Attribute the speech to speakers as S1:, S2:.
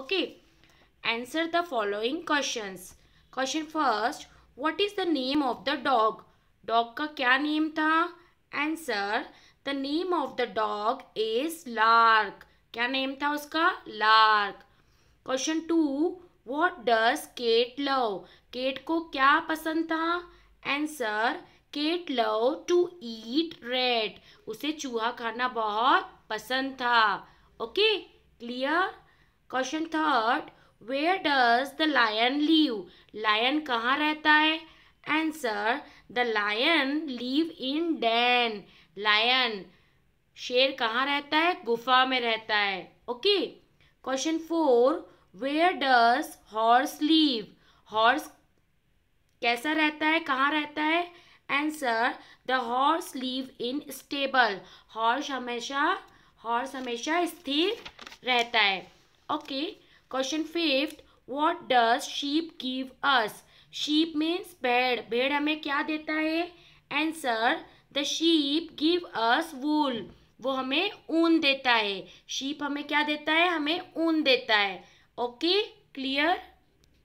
S1: okay answer the following questions question first what is the name of the dog dog का क्या name था answer the name of the dog is lark क्या name था उसका lark question two what does Kate love Kate को क्या पसंद था answer Kate love to eat rat उसे चूहा खाना बहुत पसंद था okay clear question third where does the lion live lion कहाँ रहता है answer the lion live in den lion शेर कहाँ रहता है गुफा में रहता है okay question four where does horse live horse कैसा रहता है कहाँ रहता है answer the horse live in stable horse हमेशा हॉर्स हमेशा स्थिर रहता है okay question fifth what does sheep give us sheep means भेड़ भेड़ हमें क्या देता है answer the sheep give us wool वो हमें ऊन देता है शीप हमें क्या देता है हमें ऊन देता है ओके क्लियर